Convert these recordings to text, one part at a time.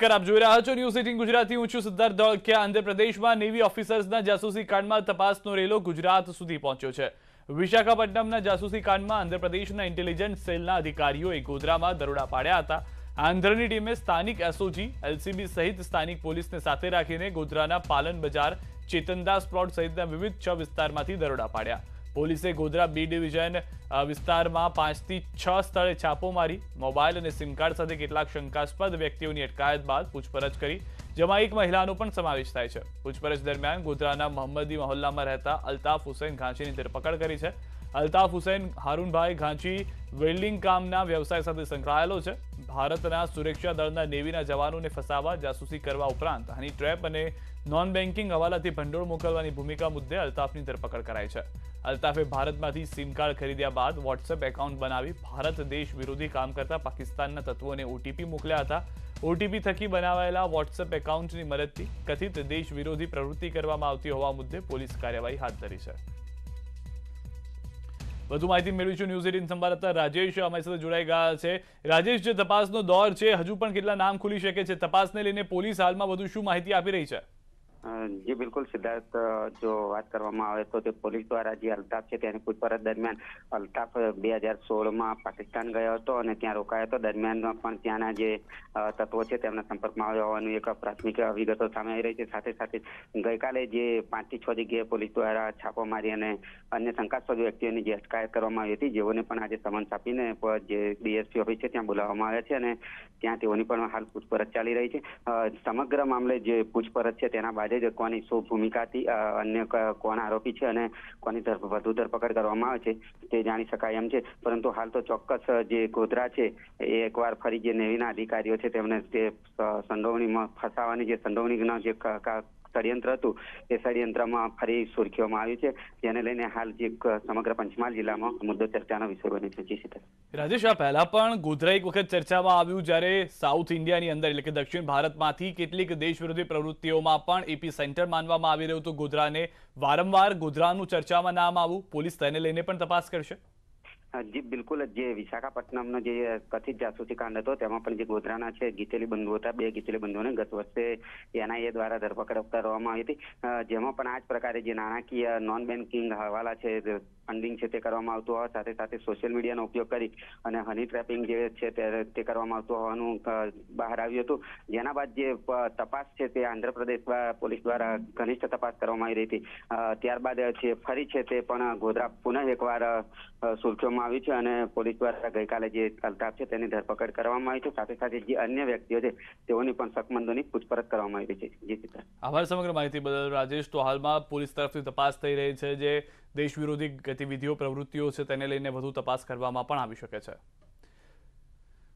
કર આપ જોઈ રહ્યા છો ന്യൂસ રીટિંગ ગુજરાતી ઊંચો સદર દોલ કે आंध्र प्रदेश માં નેવી ઓફિસર્સ ના જાસૂસી કાન માં તપાસ નો રેલો ગુજરાત સુધી પહોંચ્યો છે વિશાખાપટ્ટનમ ના જાસૂસી કાન માં आंध्र प्रदेश ના ઇન્ટેલિજન્સ સેલ ના અધિકારીઓ ગોદરા માં દરોડા પાડ્યા હતા આ આંતરની ટીમે સ્થાનિક એસઓજી એલસીબી સહિત સ્થાનિક પોલીસ ને સાથે રાખીને ગોદરા ના પાલન બજાર ચેતનદાસ સ્લોટ સહિત ના વિવિધ છ વિસ્તાર માંથી દરોડા પાડ્યા પોલીસે ગોધરા બી ડિવિઝન વિસ્તારમાં 5 થી 6 સ્તરે છાપો મારી મોબાઈલ અને સિમ કાર્ડ સાથે કેટલાક શંકાસ્પદ વ્યક્તિઓનેટકાયત બાદ પૂછપરછ કરી જેમાં એક મહિલાનો પણ સમાવેશ થાય છે પૂછપરછ દરમિયાન ગોધરાના મોહમ્મદી મોહલ્લામાં રહેતા અલ્તાફ हुसैन ગાંચીની ધરપકડ કરી છે અલ્તાફ हुसैन હારૂનભાઈ ગાંચી વેલ્ડિંગ કામના વ્યવસાય સાથે સંકળાયેલો છે ભારતના સુરક્ષા દળના નેવીના जवानों ने फसावा जासूसी કરવા ઉપરાંત હની ટ્રેપ બને નોન બેંકિંગ avalati ભંડડો મોકલવાની ભૂમિકા મુદ્દે અલ્તાફની ધરપકડ કરાય છે અલ્તાફે ભારતમાંથી સિમ કાર્ડ ખરીદ્યા બાદ WhatsApp એકાઉન્ટ બનાવી ભારત દેશ વિરોધી કામ કરતા પાકિસ્તાનના તત્વોને OTP મોકલ્યા હતા OTP થકી બનાવાયેલા WhatsApp એકાઉન્ટની મદદથી કથિત દેશ વિરોધી પ્રવૃત્તિ કરવામાં આવતી હોવા મુદ્દે પોલીસ કાર્યવાહી હાથ ધરી છે વધુ માહિતી મેળવીશું ન્યૂઝ એટીન સંવાદદાતા રાજેશ અમારી સાથે જોડાઈ ગયા છે રાજેશ જે તપાસનો દોર છે હજુ પણ કેટલા નામ ખુલી શકે છે તપાસને લઈને પોલીસ હાલમાં વધુ શું માહિતી આપી રહી છે જે બિલકુલ સિદ્ધાત જે વાત કરવામાં આવે તો કે પોલીસ દ્વારા જે અલ્ટા છે કે એને કોઈ પરત દરમિયાન અલ્ટા 2016 માં પાકિસ્તાન ગયો હતો અને ત્યાં રોકાયો તો દરમિયાનમાં પણ ત્યાંના જે તત્વો છે તેમનો સંપર્ક માં આવવાનો એક પ્રાથમિક વિગતો સામે રહીતે સાથે સાથે ગઈકાલે જે પાંચ થી છ જગ્યાએ પોલીસ દ્વારા છાપો મારી અને અન્ય શંકાસ્પદ વ્યક્તિઓને જે ગસ્ટકાઈ કરવામાં આવી હતી જેઓને પણ આજે તમન તાપીને જે બીએસસી ઓફિશિયલ ત્યાં બોલાવવામાં આવ્યા છે અને ત્યાં તેઓની પણ હાલ પૂછપરછ ચાલી રહી છે સમગ્ર મામલે જે પૂછપરછ છે તેના બાદ કરી કોની શું ભૂમિકા હતી અન્ય કોણ આરોપી છે અને કોની વધુ ધરપકડ કરવામાં આવે છે તે જાણી શકાય એમ છે પરંતુ હાલ તો ચોક્કસ જે ગોધરા છે એ એકવાર ફરી જે નેવીના અધિકારીઓ છે તેમને તે સંડોવણીમાં ફસાવાની જે સંડોવણીનો જે ષડયંત્ર હતું તે ષડયંત્રમાં ફરી સુરખીઓમાં આવ્યું છે જેને લઈને હાલ જે સમગ્ર પંચમહાલ જિલ્લામાં મુદ્દો ચર્ચાનો વિષય બન્યો છે જીસીતા રાજેશ આ પહેલા પણ ગોધરા એક વખત ચર્ચામાં આવ્યું જ્યારે સાઉથ ઇન્ડિયાની અંદર એટલે કે દક્ષિણ ભારતમાંથી કેટલીક દેશ વિરોધી પ્રવૃત્તિઓમાં પણ એપી સેન્ટર માનવામાં આવી રહ્યું હતું ગોધરાને વારંવાર ગોધરાનું ચર્ચામાં નામ આવું પોલીસ તેને લઈને પણ તપાસ કરશે જી બિલકુલ જે વિશાખાપટ્ટનમનો જે કથિત જાસૂસી કાંડ હતો તેમાં પણ જે ગોધરાના છે ગીતેલી બંધુ હતા બે ગીતેલી બંધુઓને ગત વર્ષે એનઆઈએ દ્વારા ધરપકડ કરવામાં આવી હતી જેમાં પણ આ જ પ્રકારે જે નાણાકીય નોન બેન્કિંગ હવાલા છે ફંડિંગ છે તે કરવામાં આવતું હોવા સાથે સાથે સોશિયલ મીડિયાનો ઉપયોગ કરી અને હની ટ્રેપિંગ જે છે તે કરવામાં આવતું હોવાનું બહાર આવ્યું હતું જેના બાદ જે તપાસ છે તે આંધ્રપ્રદેશ પોલીસ દ્વારા ઘનિષ્ઠ તપાસ કરવામાં આવી રહી હતી ત્યારબાદ જે ફરી છે તે પણ ગોધરા પુનઃ એકવાર સુરક્ષવામાં આવી છે અને પોલીસ દ્વારા ગઈકાલે જે અલ્તાફ છે તેની ધરપકડ કરવામાં આવી છે સાથે સાથે જે અન્ય વ્યક્તિઓ છે તેઓની પણ સકમંદોની પૂછપરછ કરવામાં આવી છે જી આભાર સમગ્ર માહિતી બદલ રાજેશ તો હાલમાં પોલીસ તરફથી તપાસ થઈ રહી છે જે દેશ વિરોધી ગતિવિધિઓ પ્રવૃત્તિઓ છે તેને લઈને વધુ તપાસ કરવામાં પણ આવી શકે છે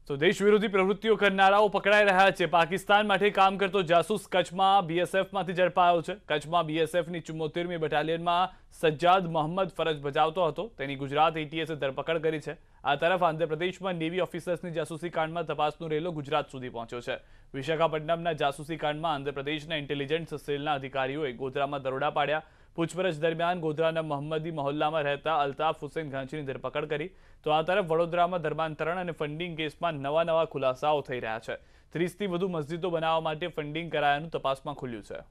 તો દેશ વિરોધી પ્રવૃત્તિઓ કરનારાઓ પકડાઈ રહ્યા છે પાકિસ્તાન માટે કામ કરતો જાસૂસ કચ્છમાં બીએસએફમાંથી ઝડપાયો છે કચ્છમાં બીએસએફની ચુમ્મોતેરમી બટાલિયનમાં સજ્જાદ મોહમ્મદ ફરજ બજાવતો હતો તેની ગુજરાત એટીએસે ધરપકડ કરી છે આ તરફ આંધ્રપ્રદેશમાં નેવી ઓફિસર્સની જાસૂસી કાંડમાં તપાસનો રેલો ગુજરાત સુધી પહોંચ્યો છે વિશાખાપટ્ટનમના જાસૂસી કાંડમાં આંધ્રપ્રદેશના ઇન્ટેલિજન્સ સેલના અધિકારીઓએ ગોધરામાં દરોડા પાડ્યા પૂછપરછ દરમિયાન ગોધરાના મહમ્મદી મહોલ્લામાં રહેતા અલ્તાફ હુસેન ઘાંચીની ધરપકડ કરી તો આ તરફ વડોદરામાં ધર્માંતરણ અને ફંડિંગ કેસમાં નવા નવા ખુલાસાઓ થઈ રહ્યા છે ત્રીસથી વધુ મસ્જિદો બનાવવા માટે ફંડિંગ કરાયાનું તપાસમાં ખુલ્યું છે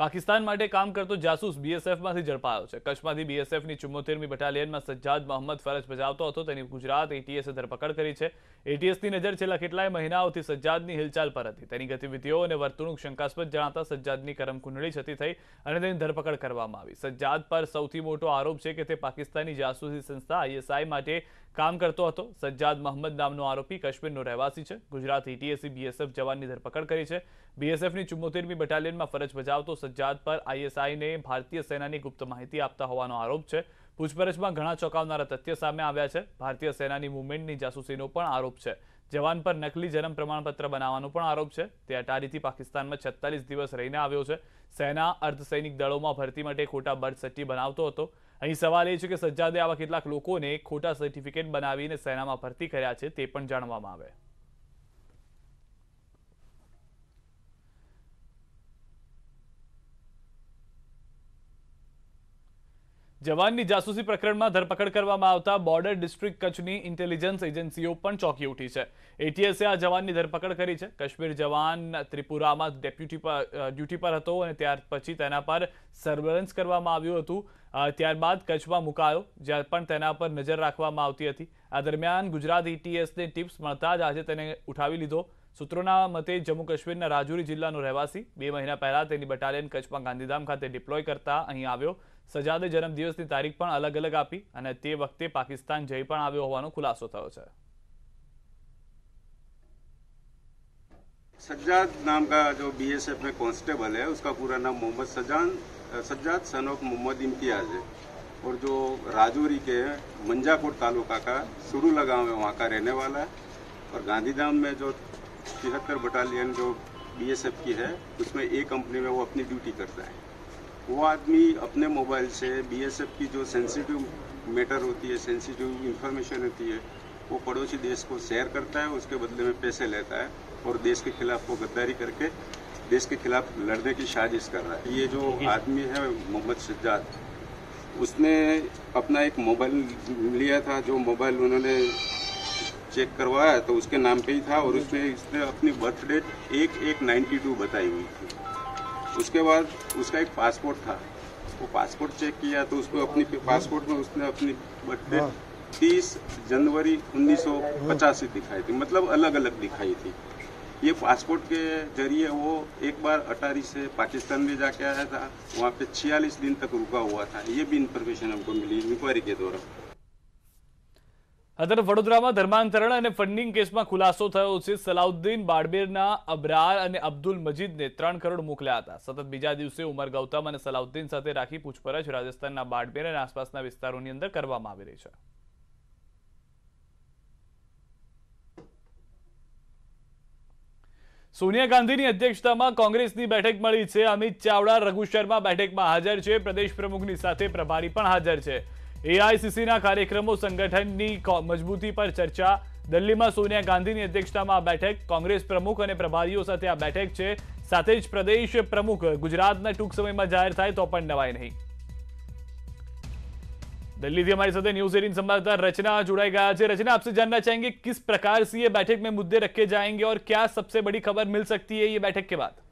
પાકિસ્તાન માટે કામ કરતો જાસૂસ બીએસએફ માથી જડપાયો છે કચ્છમાંધી બીએસએફ ની 74મી બટાલિયનમાં સજ્જાદ મોહમ્મદ ફરજ પજાવતો હતો તેની ગુજરાત એટીએસએ ધરપકડ કરી છે એટીએસની નજર છેલા કેટલાય મહિનાઓથી સજ્જાદની હિલચાલ પર હતી તેની ગતિવિધિઓ અને વર્તણુક શંકાસ્પદ જાણતા સજ્જાદની કરમકુંડળી છતી થઈ અને તેને ધરપકડ કરવામાં આવી સજ્જાદ પર સૌથી મોટો આરોપ છે કે તે પાકિસ્તાની જાસૂસી સંસ્થા આઈએસઆઈ માટે કામ કરતો હતો સજ્જાદ મોહમ્મદ નામનો આરોપી કશ્વિરનો રહેવાસી છે ગુજરાતની ટી એસ બીએસએફ જવાનની ધરપકડ કરી છે બીએસએફની 74મી બટાલિયનમાં ફરજ બજાવતો સજ્જાદ પર આઈએસઆઈને ભારતીય સેનાની ગુપ્ત માહિતી આપતા હોવાનો આરોપ છે પૂછપરછમાં ઘણા ચકાકવાના તથ્યો સામે આવ્યા છે ભારતીય સેનાની મૂવમેન્ટની જાસૂસીનો પણ આરોપ છે જવાન પર નકલી જન્મ પ્રમાણપત્ર બનાવવાનો પણ આરોપ છે તે આતારીથી પાકિસ્તાનમાં 46 દિવસ રહીને આવ્યો છે સેના અર્ધ સૈનિક દળોમાં ભરતી માટે કોટા બર્સેટી બનાવતો હતો અહીં સવાલ એ છે કે સજ્જાદે આવા કેટલાક લોકોને ખોટા સર્ટિફિકેટ બનાવીને સેનામાં ભરતી કર્યા છે તે પણ જાણવામાં આવે જવાનની જાસૂસી પ્રકરણમાં ધરપકડ કરવામાં આવતા બોર્ડર ડિસ્ટ્રિક્ટ કચ્છની ઇન્ટેલિજન્સ એજન્સીઓ પણ ચોંકી ઉઠી છે એટીએસે આ જવાનની ધરપકડ કરી છે કાશ્મીર જવાન ત્રિપુરામાં ડેપ્યુટી પર ડ્યુટી પર હતો અને ત્યાર પછી તેના પર સર્વેલન્સ કરવામાં આવ્યું હતું ત્યારબાદ કચ્છમાં મુકાયો જ્યાં પણ તેના પર નજર રાખવામાં આવતી હતી આ દરમિયાન ગુજરાત એટીએસને e ટિપ્સ મળતા જ આજે તેને ઉઠાવી લીધો સૂત્રોના મતે જમ્મુ કાશ્મીરના રાજુરી જિલ્લાનો રહેવાસી બે મહિના પહેલા તેની બટાલિયન કચ્છમાં ગાંધીધામ ખાતે ડિપ્લોય કરતા અહીં આવ્યો સજાદે जन्मदिवस की तारीख અલગ अलग આપી અને તે વખતે પાકિસ્તાન જઈ પણ આવ્યો सज्जाद नाम का जो बीएसएफ में कांस्टेबल है उसका पूरा नाम मोहम्मद सजान सज्जाद सन ऑफ मोहम्मद इम्तियाज है और जो राजौरी के मंजाकोट तालुका का सुरूला गांव है वहाँ का रहने वाला है और गांधीधाम में जो तिहत्तर बटालियन जो बीएसएफ की है उसमें एक कंपनी में वो अपनी ड्यूटी करता है वो आदमी अपने मोबाइल से बीएसएफ की जो सेंसिटिव मैटर होती है सेंसिटिव इन्फॉर्मेशन होती है वो पड़ोसी देश को शेयर करता है उसके बदले में पैसे लेता है और देश के खिलाफ वो गद्दारी करके देश के खिलाफ लड़ने की साजिश कर रहा है ये जो आदमी है मोहम्मद सज्जाद उसने अपना एक मोबाइल लिया था जो मोबाइल उन्होंने चेक करवाया तो उसके नाम पे ही था और उसने इसने अपनी बर्थडेट एक एक नाइन्टी टू बताई हुई थी उसके बाद उसका एक पासपोर्ट था वो पासपोर्ट चेक किया तो उसको अपनी पासपोर्ट हाँ। में उसने अपनी बर्थडे हाँ। तीस जनवरी उन्नीस सौ हाँ। दिखाई थी मतलब अलग अलग दिखाई थी ये पासपोर्ट के जरिए वो एक बार अटारी से पाकिस्तान में जाके आया था वहाँ पे 46 दिन तक रुका हुआ था ये भी इंफॉर्मेशन हमको मिली इंक्वायरी के दौरान અત્યારે વડોદરામાં ધર્માંતરણ અને ફંડિંગ કેસમાં ખુલાસો થયો છે સલાઉદ્દીન બાડબેરના અબરાર અને અબ્દુલ મજીદને ત્રણ કરોડ મોકલ્યા હતા સતત બીજા દિવસે ઉમર ગૌતમ અને સલાઉદ્દીન સાથે રાખી પૂછપરછ રાજસ્થાનના બાડબેર અને આસપાસના વિસ્તારોની અંદર કરવામાં આવી રહી છે સોનિયા ગાંધીની અધ્યક્ષતામાં કોંગ્રેસની બેઠક મળી છે અમિત ચાવડા રઘુ શર્મા બેઠકમાં હાજર છે પ્રદેશ પ્રમુખની સાથે પ્રભારી પણ હાજર છે AICC ના કાર્યક્રમો સંગઠન ની મજબૂતી પર ચર્ચા દિલ્હીમાં સોનિયા ગાંધીની અધ્યક્ષતામાં બેઠક કોંગ્રેસ પ્રમુખ અને પ્રભારીઓ સાથે આ બેઠક છે સાથે જ પ્રદેશ પ્રમુખ ગુજરાતના ટૂક સમયમાં જાહેર થાય તો પણ નવાય નહીં દિલ્હી થી અમારી સાથે ન્યૂઝ 18 સંભાદર રચના જોડાયા છે રચના આપસે જાણના ચાહेंगे किस પ્રકાર થી યે બેઠક મે મુદ્દે રખે જાયેંગી ઓર ક્યા સબસે બડી ખબર મિલ સકતી હૈ યે બેઠક કે બાદ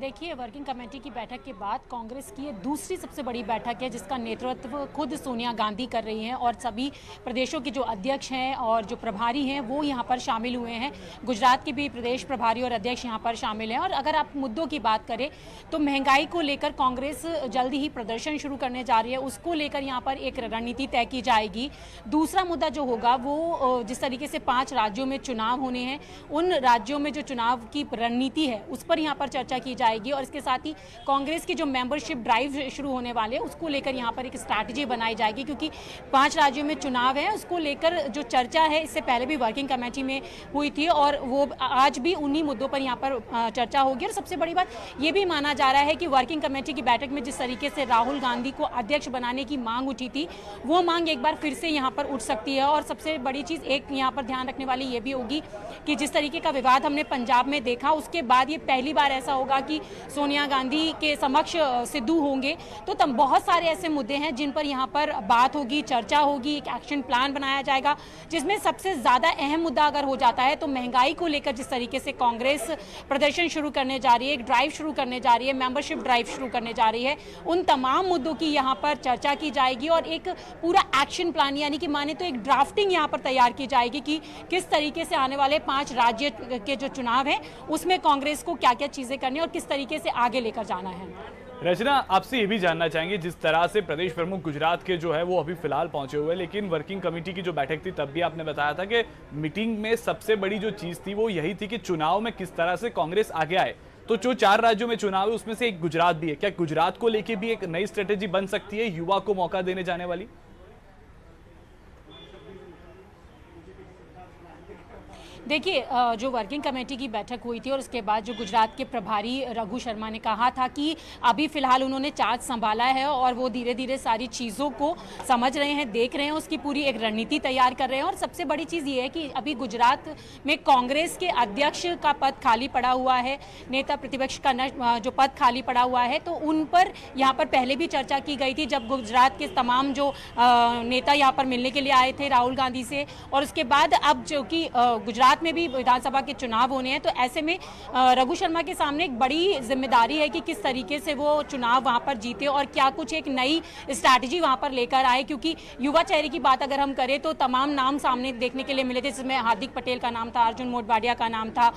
देखिए वर्किंग कमेटी की बैठक के बाद कांग्रेस की ये दूसरी सबसे बड़ी बैठक है जिसका नेतृत्व खुद सोनिया गांधी कर रही हैं और सभी प्रदेशों के जो अध्यक्ष हैं और जो प्रभारी हैं वो यहाँ पर शामिल हुए हैं गुजरात के भी प्रदेश प्रभारी और अध्यक्ष यहाँ पर शामिल हैं और अगर आप मुद्दों की बात करें तो महंगाई को लेकर कांग्रेस जल्द ही प्रदर्शन शुरू करने जा रही है उसको लेकर यहाँ पर एक रणनीति तय की जाएगी दूसरा मुद्दा जो होगा वो जिस तरीके से पाँच राज्यों में चुनाव होने हैं उन राज्यों में जो चुनाव की रणनीति है उस पर यहाँ पर चर्चा की की जाएगी और इसके साथ ही कांग्रेस की जो मेंबरशिप ड्राइव शुरू होने वाले हैं उसको लेकर यहाँ पर एक स्ट्रैटेजी बनाई जाएगी क्योंकि पांच राज्यों में चुनाव है उसको लेकर जो चर्चा है इससे पहले भी वर्किंग कमेटी में हुई थी और वो आज भी उन्हीं मुद्दों पर यहाँ पर चर्चा होगी और सबसे बड़ी बात ये भी माना जा रहा है कि वर्किंग कमेटी की बैठक में जिस तरीके से राहुल गांधी को अध्यक्ष बनाने की मांग उठी थी वो मांग एक बार फिर से यहाँ पर उठ सकती है और सबसे बड़ी चीज़ एक यहाँ पर ध्यान रखने वाली ये भी होगी कि जिस तरीके का विवाद हमने पंजाब में देखा उसके बाद ये पहली बार ऐसा होगा होगा कि सोनिया गांधी के समक्ष सिद्धू होंगे तो तब बहुत सारे ऐसे मुद्दे हैं जिन पर यहाँ पर बात होगी चर्चा होगी एक एक्शन प्लान बनाया जाएगा जिसमें सबसे ज़्यादा अहम मुद्दा अगर हो जाता है तो महंगाई को लेकर जिस तरीके से कांग्रेस प्रदर्शन शुरू करने जा रही है एक ड्राइव शुरू करने जा रही है मेंबरशिप ड्राइव शुरू करने जा रही है उन तमाम मुद्दों की यहाँ पर चर्चा की जाएगी और एक पूरा एक्शन प्लान यानी कि माने तो एक ड्राफ्टिंग यहाँ पर तैयार की जाएगी कि किस तरीके से आने वाले पांच राज्य के जो चुनाव हैं उसमें कांग्रेस को क्या क्या चीज़ें करनी है और किस तरीके से आगे लेकर जाना है रचना आपसे ये भी जानना चाहेंगे जिस तरह से प्रदेश प्रमुख गुजरात के जो है वो अभी फिलहाल पहुंचे हुए हैं लेकिन वर्किंग कमेटी की जो बैठक थी तब भी आपने बताया था कि मीटिंग में सबसे बड़ी जो चीज थी वो यही थी कि चुनाव में किस तरह से कांग्रेस आगे आए तो जो चार राज्यों में चुनाव है उसमें से एक गुजरात भी है क्या गुजरात को लेकर भी एक नई स्ट्रेटेजी बन सकती है युवा को मौका देने जाने वाली देखिए जो वर्किंग कमेटी की बैठक हुई थी और उसके बाद जो गुजरात के प्रभारी रघु शर्मा ने कहा था कि अभी फिलहाल उन्होंने चार्ज संभाला है और वो धीरे धीरे सारी चीज़ों को समझ रहे हैं देख रहे हैं उसकी पूरी एक रणनीति तैयार कर रहे हैं और सबसे बड़ी चीज़ ये है कि अभी गुजरात में कांग्रेस के अध्यक्ष का पद खाली पड़ा हुआ है नेता प्रतिपक्ष का जो पद खाली पड़ा हुआ है तो उन पर यहाँ पर पहले भी चर्चा की गई थी जब गुजरात के तमाम जो नेता यहाँ पर मिलने के लिए आए थे राहुल गांधी से और उसके बाद अब जो कि गुजरात गुजरात में भी विधानसभा के चुनाव होने हैं तो ऐसे में रघु शर्मा के सामने एक बड़ी जिम्मेदारी है कि किस तरीके से वो चुनाव वहाँ पर जीते और क्या कुछ एक नई स्ट्रैटेजी वहाँ पर लेकर आए क्योंकि युवा चेहरे की बात अगर हम करें तो तमाम नाम सामने देखने के लिए मिले थे जिसमें हार्दिक पटेल का नाम था अर्जुन मोटवाडिया का नाम था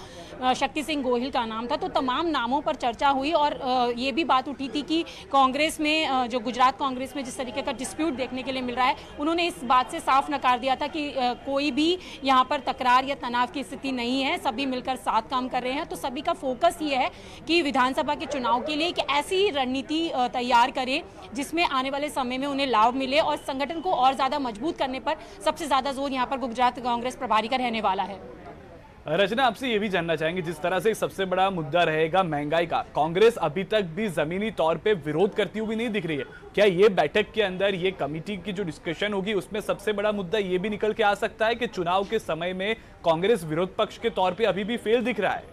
शक्ति सिंह गोहिल का नाम था तो तमाम नामों पर चर्चा हुई और ये भी बात उठी थी कि कांग्रेस में जो गुजरात कांग्रेस में जिस तरीके का डिस्प्यूट देखने के लिए मिल रहा है उन्होंने इस बात से साफ नकार दिया था कि कोई भी यहाँ पर तकरार या तनाव की स्थिति नहीं है सभी मिलकर साथ काम कर रहे हैं तो सभी का फोकस ये है कि विधानसभा के चुनाव के लिए एक ऐसी रणनीति तैयार करें जिसमें आने वाले समय में उन्हें लाभ मिले और संगठन को और ज़्यादा मजबूत करने पर सबसे ज़्यादा जोर यहाँ पर गुजरात कांग्रेस प्रभारी का रहने वाला है रचना आपसे ये भी जानना चाहेंगे जिस तरह से सबसे बड़ा मुद्दा रहेगा महंगाई का कांग्रेस अभी तक भी जमीनी तौर पे विरोध करती हुई नहीं दिख रही है क्या ये बैठक के अंदर ये कमेटी की जो डिस्कशन होगी उसमें सबसे बड़ा मुद्दा ये भी निकल के आ सकता है कि चुनाव के समय में कांग्रेस विरोध पक्ष के तौर पर अभी भी फेल दिख रहा है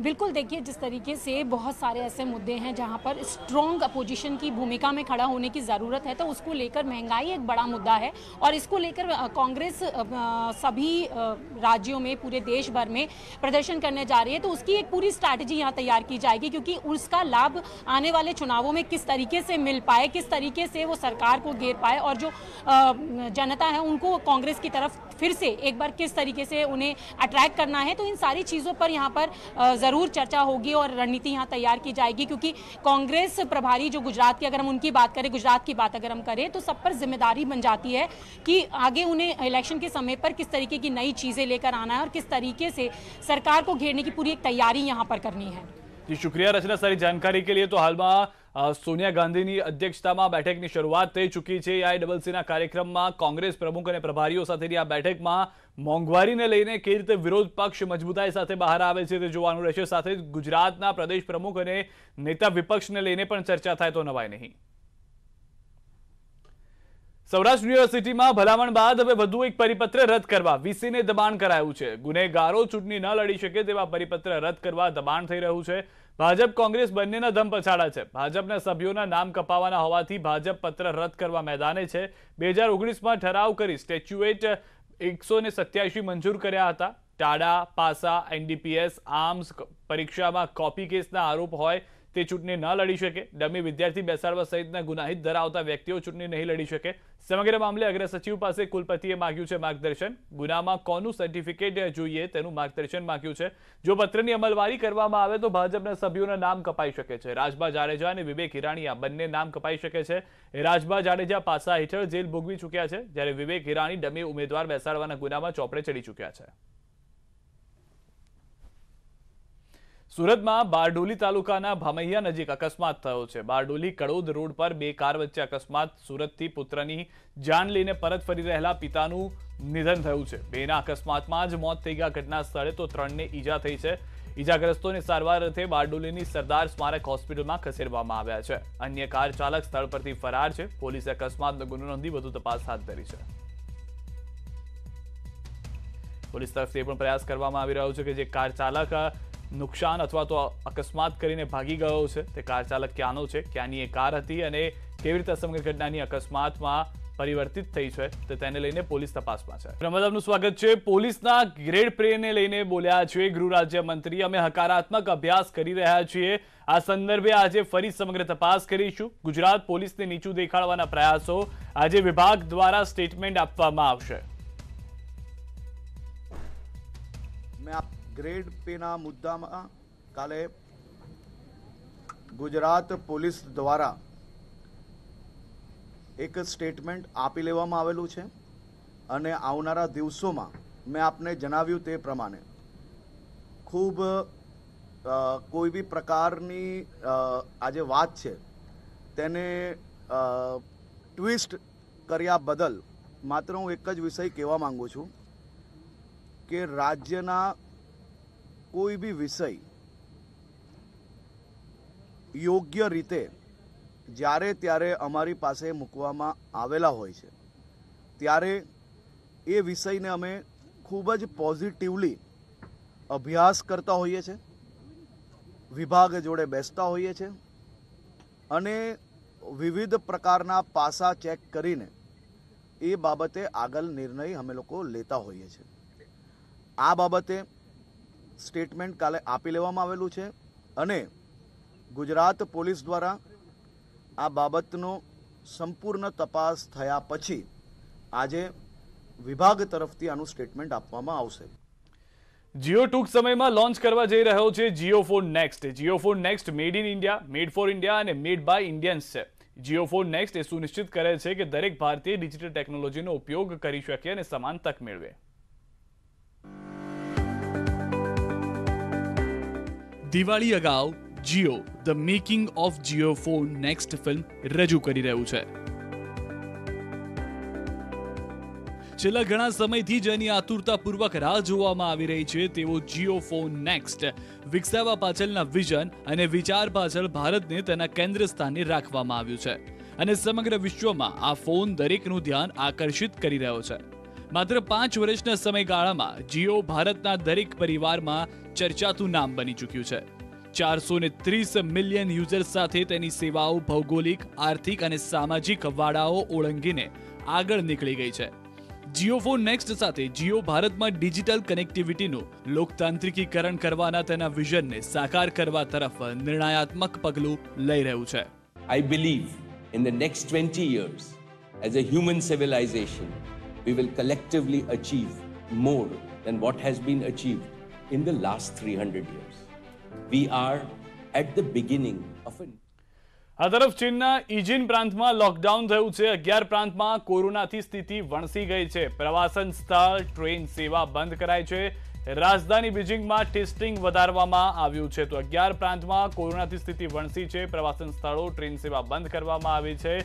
बिल्कुल देखिए जिस तरीके से बहुत सारे ऐसे मुद्दे हैं जहाँ पर स्ट्रॉन्ग अपोजिशन की भूमिका में खड़ा होने की ज़रूरत है तो उसको लेकर महंगाई एक बड़ा मुद्दा है और इसको लेकर कांग्रेस सभी राज्यों में पूरे देश भर में प्रदर्शन करने जा रही है तो उसकी एक पूरी स्ट्रैटेजी यहाँ तैयार की जाएगी क्योंकि उसका लाभ आने वाले चुनावों में किस तरीके से मिल पाए किस तरीके से वो सरकार को घेर पाए और जो जनता है उनको कांग्रेस की तरफ फिर से एक बार किस तरीके से उन्हें अट्रैक्ट करना है तो इन सारी चीज़ों पर यहाँ पर ज़रूर चर्चा होगी और रणनीति यहाँ तैयार की जाएगी क्योंकि कांग्रेस प्रभारी जो गुजरात की अगर हम उनकी बात करें गुजरात की बात अगर हम करें तो सब पर जिम्मेदारी बन जाती है कि आगे उन्हें इलेक्शन के समय पर किस तरीके की नई चीज़ें लेकर आना है और किस तरीके से सरकार को घेरने की पूरी एक तैयारी यहाँ पर करनी है जी शुक्रिया रचना सारी जानकारी के लिए तो हाल સોનિયા ગાંધીની અધ્યક્ષતામાં બેઠકની શરૂઆત થઈ ચૂકી છે એઆઈડબલસીના કાર્યક્રમમાં કોંગ્રેસ પ્રમુખ અને પ્રભારીઓ સાથેની આ બેઠકમાં મોંઘવારીને લઈને કેવી રીતે વિરોધ પક્ષ મજબૂતાઈ સાથે બહાર આવે છે તે જોવાનું રહેશે સાથે ગુજરાતના પ્રદેશ પ્રમુખ અને નેતા વિપક્ષને લઈને પણ ચર્ચા થાય તો નવાય નહીં સૌરાષ્ટ્ર યુનિવર્સિટીમાં ભલામણ બાદ હવે વધુ એક પરિપત્ર રદ કરવા વીસીને દબાણ કરાયું છે ગુનેગારો ચૂંટણી ન લડી શકે તેવા પરિપત્ર રદ કરવા દબાણ થઈ રહ્યું છે ભાજપ કોંગ્રેસ બંનેના ધમ પછાડા છે ભાજપના સભ્યોના નામ કપાવાના હોવાથી ભાજપ પત્ર રદ કરવા મેદાને છે બે હજાર ઓગણીસમાં ઠરાવ કરી સ્ટેચ્યુએટ એકસો ને સત્યાસી મંજૂર કર્યા હતા ટાડા પાસા એનડીપીએસ આર્મ્સ પરીક્ષામાં કોપી કેસના આરોપ હોય તે ચૂંટણી ન લડી શકે ડમી વિદ્યાર્થી બેસાડવા સહિતના ગુનાહિત ધરાવતા વ્યક્તિઓ ચૂંટણી નહીં લડી શકે સમગ્ર મામલે અગ્રસચિવ પાસે કુલપતિએ માગ્યું છે માર્ગદર્શન ગુનામાં કોનું સર્ટિફિકેટ જોઈએ તેનું માર્ગદર્શન માગ્યું છે જો પત્રની અમલવારી કરવામાં આવે તો ભાજપના સભ્યોના નામ કપાઈ શકે છે રાજભા જાડેજા અને વિવેક હિરાણી આ બંને નામ કપાઈ શકે છે રાજભા જાડેજા પાસા હેઠળ જેલ ભોગવી ચૂક્યા છે જ્યારે વિવેક હિરાણી ડમી ઉમેદવાર બેસાડવાના ગુનામાં ચોપડે ચડી ચૂક્યા છે સુરતમાં બારડોલી તાલુકાના ભામૈયા નજીક અકસ્માત થયો છે બારડોલી કડોદ રોડ પર બે કાર વચ્ચે અકસ્માત સુરતથી પુત્રની જાન લઈને પરત ફરી રહેલા પિતાનું નિધન થયું છે બેના અકસ્માતમાં જ મોત થઈ ગયા ઘટના સ્થળે તો ત્રણને ઈજા થઈ છે ઈજાગ્રસ્તોને સારવાર અર્થે બારડોલીની સરદાર સ્મારક હોસ્પિટલમાં ખસેડવામાં આવ્યા છે અન્ય કાર ચાલક સ્થળ પરથી ફરાર છે પોલીસે અકસ્માતનો ગુનો નોંધી વધુ તપાસ હાથ ધરી છે પોલીસ તરફથી પણ પ્રયાસ કરવામાં આવી રહ્યો છે કે જે કાર ચાલક નુકશાન अथवा तो અકસ્માત કરીને ભાગી ગય્યો છે તે કાર ચાલક કેનો છે કે આની એ કાર હતી અને કેવી રીતે સમગ્ર ઘટનાની અકસ્માતમાં પરિવર્તિત થઈ છે તે તેના લઈને પોલીસ તપાસમાં છે રમેશભાઈનું સ્વાગત છે પોલીસના ગ્રેડ પ્રેરને લઈને બોલ્યા છે ગૃહ રાજ્ય મંત્રી અમે હકારાત્મક અભ્યાસ કરી રહ્યા છીએ આ સંદર્ભે આજે ફરી સમગ્ર તપાસ કરીશું ગુજરાત પોલીસને નીચું દેખાડવાના પ્રયાસો આજે વિભાગ દ્વારા સ્ટેટમેન્ટ આપવામાં આવશે મે ગ્રેડ પેના મુદ્દામાં કાલે ગુજરાત પોલીસ દ્વારા એક સ્ટેટમેન્ટ આપી લેવામાં આવેલું છે અને આવનારા દિવસોમાં મેં આપને જણાવ્યું તે પ્રમાણે ખૂબ કોઈ બી પ્રકારની આજે વાત છે તેને ટ્વિસ્ટ કર્યા બદલ માત્ર હું એક જ વિષય કહેવા માગું છું કે રાજ્યના કોઈ બી વિષય યોગ્ય રીતે જ્યારે ત્યારે અમારી પાસે મૂકવામાં આવેલા હોય છે ત્યારે એ વિષયને અમે ખૂબ જ પોઝિટિવલી અભ્યાસ કરતા હોઈએ છીએ વિભાગ જોડે બેસતા હોઈએ છીએ અને વિવિધ પ્રકારના પાસા ચેક કરીને એ બાબતે આગળ નિર્ણય અમે લોકો લેતા હોઈએ છીએ આ બાબતે સ્ટેટમેન્ટ કાલે આપી લેવામાં આવેલું છે અને ગુજરાત પોલીસ દ્વારા આ બાબતનો સંપૂર્ણ તપાસ થયા પછી આજે વિભાગ તરફથી આનું સ્ટેટમેન્ટ આપવામાં આવશે જીઓ ટૂંક સમયમાં લોન્ચ કરવા જઈ રહ્યો છે Jio phone next Jio phone next made in India made for India અને મેડ બાય ઇન્ડિયન્સ છે જીઓ ફોન નેક્સ્ટ એ સુનિશ્ચિત કરે છે કે દરેક ભારતીય ડિજિટલ ટેકનોલોજીનો ઉપયોગ કરી શકે અને સમાન તક મેળવે દિવાળી અગાઉ Jio the making of Jio phone next film રજૂ કરી રહ્યું છે છેલ્લા ઘણા સમયથી જેની આતુરતાપૂર્વક રાહ જોવામાં આવી રહી છે તેવો જીઓ ફોન નેક્સ્ટ વિકસાવવા પાછળના વિઝન અને વિચાર પાછળ ભારતને તેના કેન્દ્ર સ્થાને રાખવામાં આવ્યું છે અને સમગ્ર વિશ્વમાં આ ફોન દરેકનું ધ્યાન આકર્ષિત કરી રહ્યો છે માત્ર પાંચ વર્ષના સમયગાળામાં જીઓ ભારતના દરેક પરિવારમાં ચર્ચાતું નામ બની ચૂક્યું છે ચારસો ને ત્રીસ મિલિયન યુઝર સાથે તેની સેવાઓ ભૌગોલિક આર્થિક અને સામાજિક વાડાઓ ઓળંગીને આગળ નીકળી ગઈ છે જીઓ નેક્સ્ટ સાથે જીઓ ભારતમાં ડિજિટલ કનેક્ટિવિટીનું લોકતાંત્રિકીકરણ કરવાના તેના વિઝનને સાકાર કરવા તરફ નિર્ણયાત્મક પગલું લઈ રહ્યું છે I believe in the next 20 years as a human civilization we will collectively achieve more than what has been achieved in the last 300 years. We are at the beginning of a આ તરફ ચીનના ઇજિન પ્રાંતમાં lockdown થયું છે અગિયાર પ્રાંતમાં કોરોનાથી સ્થિતિ વણસી ગઈ છે પ્રવાસન સ્થળ ટ્રેન સેવા બંધ કરાઈ છે રાજધાની બીજિંગમાં ટેસ્ટિંગ વધારવામાં આવ્યું છે તો અગિયાર પ્રાંતમાં કોરોનાથી સ્થિતિ વણસી છે પ્રવાસન સ્થળો ટ્રેન સેવા બંધ કરવામાં આવી છે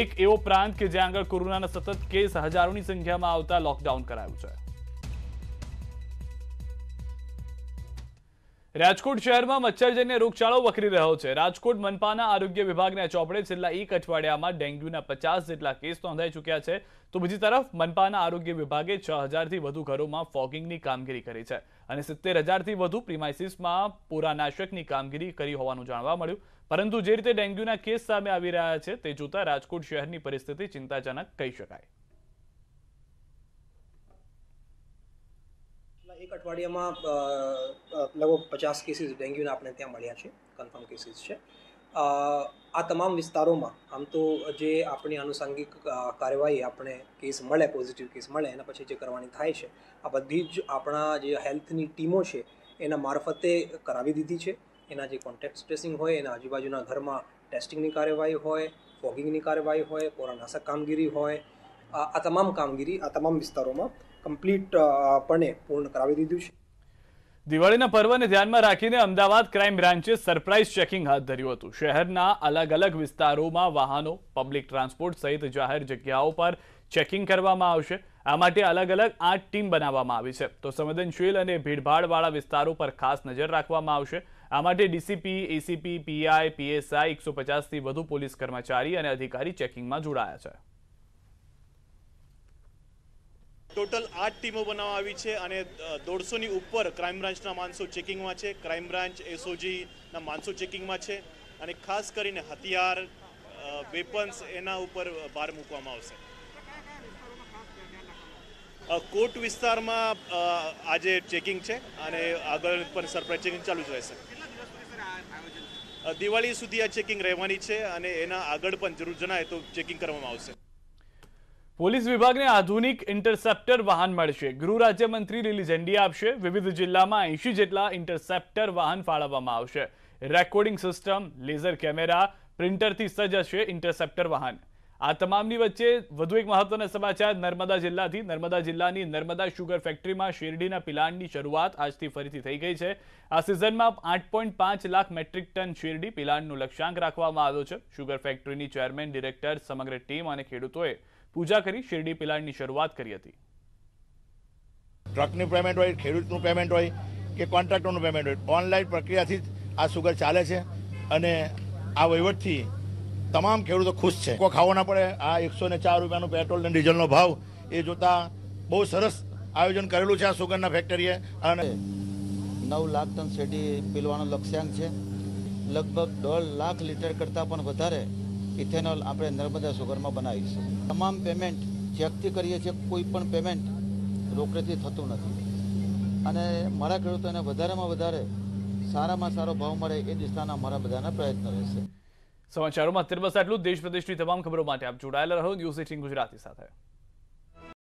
એક એવો પ્રાંત કે જ્યાં આગળ કોરોનાના સતત કેસ હજારોની સંખ્યામાં આવતા લોકડાઉન કરાયું છે રાજકોટ શહેરમાં મચ્છરજન્ય રોગચાળો વકરી રહ્યો છે રાજકોટ મનપાના આરોગ્ય વિભાગના ચોપડે છેલ્લા એક અઠવાડિયામાં ડેન્ગ્યુના પચાસ જેટલા કેસ નોંધાઈ ચૂક્યા છે તો બીજી તરફ મનપાના આરોગ્ય વિભાગે છ હજારથી વધુ ઘરોમાં ફોગિંગની કામગીરી કરી છે અને સિત્તેર હજારથી વધુ પ્રિમાઇસીસમાં પોરાનાશકની કામગીરી કરી હોવાનું જાણવા મળ્યું પરંતુ જે રીતે ડેન્ગ્યુના કેસ સામે આવી રહ્યા છે તે જોતા રાજકોટ શહેરની પરિસ્થિતિ ચિંતાજનક કહી શકાય એક અઠવાડિયામાં લગભગ પચાસ કેસીસ ડેન્ગ્યુના આપણે ત્યાં મળ્યા છે કન્ફર્મ કેસીસ છે આ તમામ વિસ્તારોમાં આમ તો જે આપણી આનુષાંગિક કાર્યવાહી આપણે કેસ મળે પોઝિટિવ કેસ મળે એના પછી જે કરવાની થાય છે આ બધી જ આપણા જે હેલ્થની ટીમો છે એના મારફતે કરાવી દીધી છે એના જે કોન્ટેક્ટ ટ્રેસિંગ હોય એના આજુબાજુના ઘરમાં ટેસ્ટિંગની કાર્યવાહી હોય ફોગિંગની કાર્યવાહી હોય પોરાનાશક કામગીરી હોય આ તમામ કામગીરી આ તમામ વિસ્તારોમાં કમ્પ્લીટ પણે પૂર્ણ કરાવી દીધું છે દિવાળીના પર્વને ધ્યાનમાં રાખીને અમદાવાદ ક્રાઇમ બ્રાન્ચે સરપ્રાઇઝ ચેકિંગ હાથ ધર્યું હતું શહેરના અલગ અલગ વિસ્તારોમાં વાહનો પબ્લિક ટ્રાન્સપોર્ટ સહિત જાહેર જગ્યાઓ પર ચેકિંગ કરવામાં આવશે આ માટે અલગ અલગ આઠ ટીમ બનાવવામાં આવી છે તો સંવેદનશીલ અને ભીડભાડવાળા વિસ્તારો પર ખાસ નજર રાખવામાં આવશે આ માટે ડીસીપી એસીપી પીઆઈ પીએસઆઈ એકસો થી વધુ પોલીસ કર્મચારી અને અધિકારી ચેકિંગમાં જોડાયા છે ટોટલ આઠ ટીમો બનાવવામાં આવી છે અને દોઢસોની ઉપર ક્રાઇમ બ્રાન્ચના માણસો ચેકિંગમાં છે ક્રાઇમ બ્રાન્ચ એસઓજીના માણસો ચેકિંગમાં છે અને ખાસ કરીને હથિયાર વેપન્સ એના ઉપર ભાર મૂકવામાં આવશે કોટ વિસ્તારમાં આજે ચેકિંગ છે અને આગળ પણ સરપ્રાઇઝ ચેકિંગ ચાલુ જ રહેશે દિવાળી સુધી આ ચેકિંગ રહેવાની છે અને એના આગળ પણ જરૂર જણાય તો ચેકિંગ કરવામાં આવશે પોલીસ વિભાગને આધુનિક ઇન્ટરસેપ્ટર વાહન મળશે. ગૃહ રાજ્ય મંત્રી લીલી ઝંડી આપશે. વિવિધ જિલ્લામાં 80 જેટલા ઇન્ટરસેપ્ટર વાહન ફાળવવામાં આવશે. રેકોર્ડિંગ સિસ્ટમ, લેસર કેમેરા, પ્રિન્ટરથી સજ્જ છે ઇન્ટરસેપ્ટર વાહન. આ તમામની વચ્ચે વધુ એક મહત્વના સમાચાર નર્મદા જિલ્લાથી નર્મદા જિલ્લાની નર્મદા સુગર ફેક્ટરીમાં શેરડીના પിലાવની શરૂઆત આજથી ફરીથી થઈ ગઈ છે. આ સિઝનમાં 8.5 લાખ મેટ્રિક ટન શેરડી પിലાવનું લક્ષ્યાંક રાખવામાં આવ્યું છે. સુગર ફેક્ટરીની ચેરમેન ડિરેક્ટર સમગ્ર ટીમ અને ખેલાડીઓ પૂજા કરી શેરડી પિલાણની શરૂઆત કરી હતી ટ્રકની પેમેન્ટ હોય ખેડૂતનું પેમેન્ટ હોય કે કોન્ટ્રાક્ટરનું પેમેન્ટ હોય ઓનલાઈન પ્રક્રિયાથી જ આ સુગર ચાલે છે અને આ વહીવટથી તમામ ખેડૂતો ખુશ છે કોઈ ખાવો ના પડે આ એકસો ને ચાર રૂપિયાનું પેટ્રોલ અને ડીઝલનો ભાવ એ જોતા બહુ સરસ આયોજન કરેલું છે આ સુગરના ફેક્ટરીએ અને નવ લાખ ટન શેરડી પીલવાનો લક્ષ્યાંક છે લગભગ દોઢ લાખ લીટર કરતાં પણ વધારે ઇથેનોલ આપણે નર્મદા સુગરમાં બનાવીશું તમામ પેમેન્ટ ચેકથી કરીએ છીએ કોઈ પણ પેમેન્ટ રોકડેથી થતું નથી અને મારા ખેડૂતોને વધારેમાં વધારે સારામાં સારો ભાવ મળે એ દિશાના મારા બધાના પ્રયત્ન રહેશે સમાચારોમાં અત્યારે બસ આટલું દેશ પ્રદેશની તમામ ખબરો માટે આપ જોડાયેલા રહો ન્યૂઝ એટીન ગુજરાતી સાથે